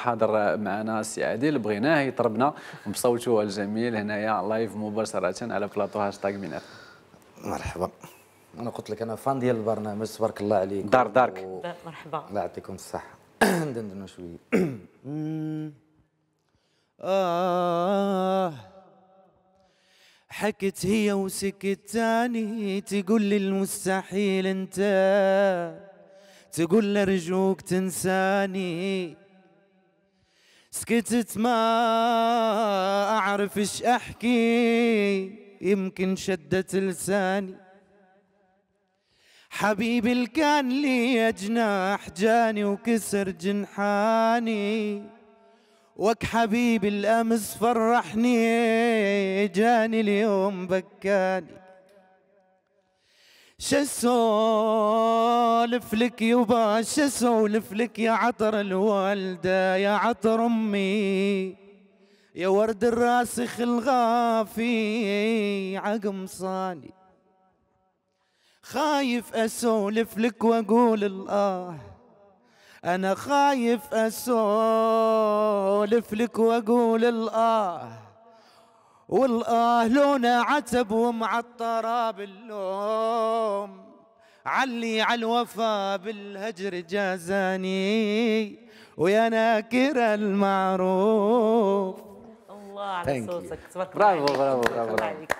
حاضر معنا سي يعني عادل بغيناه يطربنا بصوته الجميل هنايا لايف مباشره على بلاطو هاشتاغ ميناء مرحبا انا قلت لك انا فان ديال البرنامج تبارك الله عليك دار دارك و... مرحبا الله يعطيكم الصحه ندندنوا شويه آه حكت هي وسكت تاني تقول لي المستحيل انت تقول لي ارجوك تنساني سكتت ما أعرفش أحكي يمكن شدت لساني حبيبي اللي كان لي جناح جاني وكسر جنحاني وك حبيبي الأمس فرحني جاني اليوم بكاني شسولف لك يبا شسولف لك يا عطر الوالدة يا عطر أمي يا ورد الراسخ الغافي عقم صالي خايف أسولف لك وأقول الله أنا خايف أسولف لك وأقول الله والاهلون عتب ومعطرة باللوم علي على الوفا بالهجر جازاني ويا ناكر المعروف الله على صوتك تبارك الله برافو برافو برافو